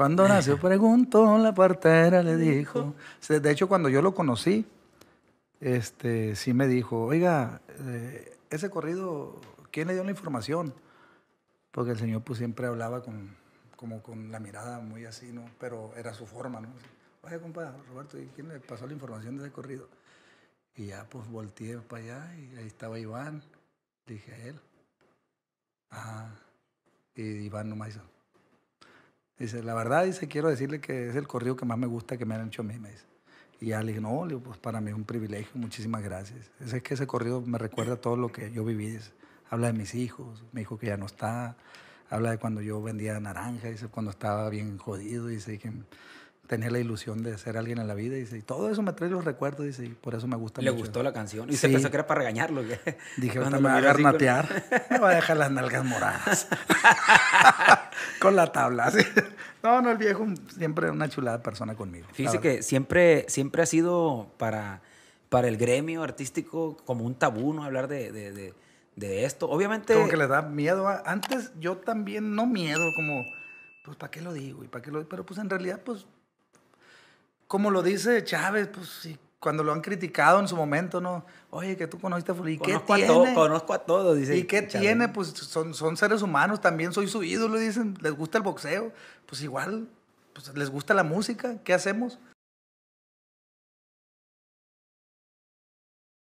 Cuando nació, preguntó, la partera le dijo. De hecho, cuando yo lo conocí, este, sí me dijo, oiga, eh, ese corrido, ¿quién le dio la información? Porque el señor pues siempre hablaba con, como con la mirada muy así, ¿no? Pero era su forma, ¿no? Oye, compadre, Roberto, quién le pasó la información de ese corrido? Y ya pues volteé para allá y ahí estaba Iván. Dije a él. Ajá. Ah, y Iván nomás hizo. Dice, la verdad, dice, quiero decirle que es el corrido que más me gusta que me han hecho a mí, dice. Y ya le dije, no, le pues para mí es un privilegio, muchísimas gracias. Es que ese corrido me recuerda todo lo que yo viví. Dice. Habla de mis hijos, me dijo que ya no está, habla de cuando yo vendía naranja, dice, cuando estaba bien jodido, dice, que tenía la ilusión de ser alguien en la vida, dice, y todo eso me trae los recuerdos, dice, por eso me gusta Le gustó la canción, y se pensó que era para regañarlo. Dije, me va a garnatear, me va a dejar las nalgas moradas. con la tabla. No, no, el viejo siempre una chulada persona conmigo. Fíjese que siempre, siempre ha sido para, para el gremio artístico como un tabú no hablar de, de, esto. Obviamente... Como que le da miedo. ¿ah? antes yo también, no miedo, como, pues, ¿para qué lo digo? ¿Y para qué lo Pero pues en realidad, pues, como lo dice Chávez, pues sí cuando lo han criticado en su momento, ¿no? Oye, que tú conociste a Fulvio. ¿Y conozco qué tiene? A conozco a todos, dice. ¿Y qué tiene? Pues son, son seres humanos, también soy su ídolo, dicen. Les gusta el boxeo. Pues igual, pues les gusta la música. ¿Qué hacemos?